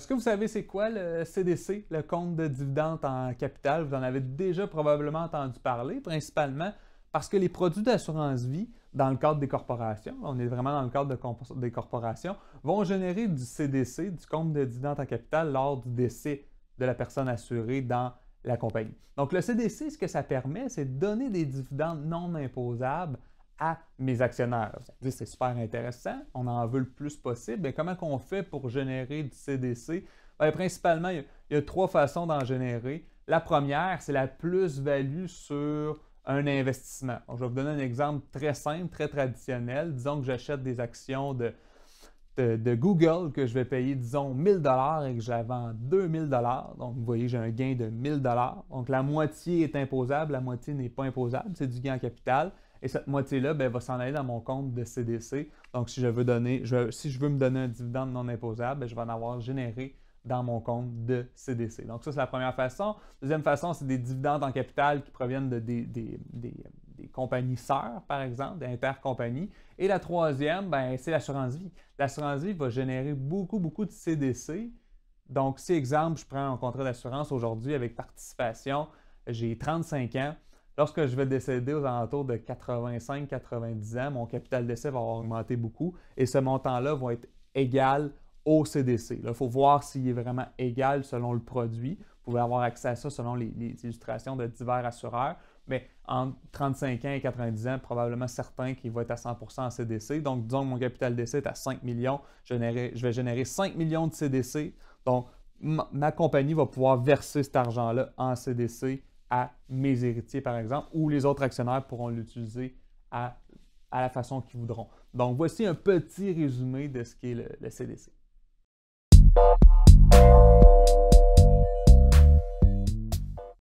Est-ce que vous savez c'est quoi le CDC, le compte de dividendes en capital? Vous en avez déjà probablement entendu parler, principalement parce que les produits d'assurance vie, dans le cadre des corporations, on est vraiment dans le cadre des corporations, vont générer du CDC, du compte de dividendes en capital, lors du décès de la personne assurée dans la compagnie. Donc le CDC, ce que ça permet, c'est de donner des dividendes non imposables à mes actionnaires. C'est super intéressant, on en veut le plus possible, mais comment qu'on fait pour générer du CDC? Ben, principalement, il y, a, trois façons d'en générer. La première, c'est la plus-value sur un investissement. je vais vous donner un exemple très simple, très traditionnel. Disons que j'achète des actions de, Google que je vais payer, disons, 1000 dollars et que je vends 2000 dollars. Donc, vous voyez, j'ai un gain de 1000 dollars. Donc, la moitié est imposable, la moitié n'est pas imposable. C'est du gain en capital. Et cette moitié-là ben, va s'en aller dans mon compte de CDC. Donc, si je veux, donner, si je veux me donner un dividende non imposable, ben, je vais en avoir généré dans mon compte de CDC. Donc, ça, c'est la première façon. Deuxième façon, c'est des dividendes en capital qui proviennent de des, compagnies sœurs, par exemple, d'intercompagnies. Et la troisième, ben, c'est l'assurance vie. L'assurance vie va générer beaucoup, beaucoup de CDC. Donc, si, exemple, je prends un contrat d'assurance aujourd'hui avec participation, j'ai 35 ans, Lorsque je vais décéder aux alentours de 85-90 ans, mon capital décès va augmenter beaucoup et ce montant-là va être égal au CDC. Il faut voir s'il est vraiment égal selon le produit. Vous pouvez avoir accès à ça selon les, illustrations de divers assureurs. Mais entre 35 ans et 90 ans, probablement certains qui va être à 100 en CDC. Donc, disons que mon capital décès est à 5 millions. je vais générer 5 millions de CDC. Donc, ma compagnie va pouvoir verser cet argent-là en CDC à mes héritiers, par exemple, ou les autres actionnaires pourront l'utiliser à, à, la façon qu'ils voudront. Donc, voici un petit résumé de ce qu'est le, le CDC.